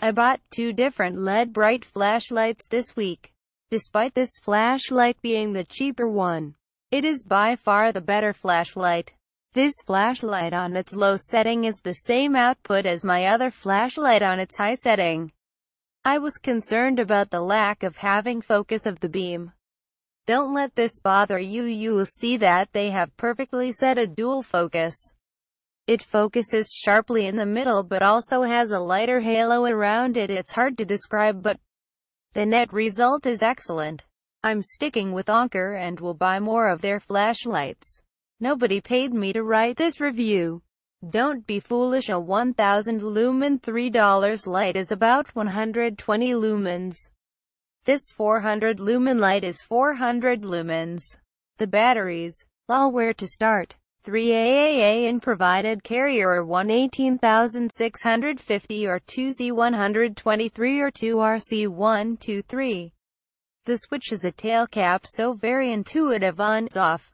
I bought two different LED bright flashlights this week. Despite this flashlight being the cheaper one, it is by far the better flashlight. This flashlight on its low setting is the same output as my other flashlight on its high setting. I was concerned about the lack of having focus of the beam. Don't let this bother you you'll see that they have perfectly set a dual focus. It focuses sharply in the middle but also has a lighter halo around it it's hard to describe but the net result is excellent. I'm sticking with Anker and will buy more of their flashlights. Nobody paid me to write this review. Don't be foolish a 1000 lumen $3 light is about 120 lumens. This 400 lumen light is 400 lumens. The batteries, all where to start. 3AAA and provided carrier 118,650 or 2Z123 or 2RC123. The switch is a tail cap so very intuitive on-off.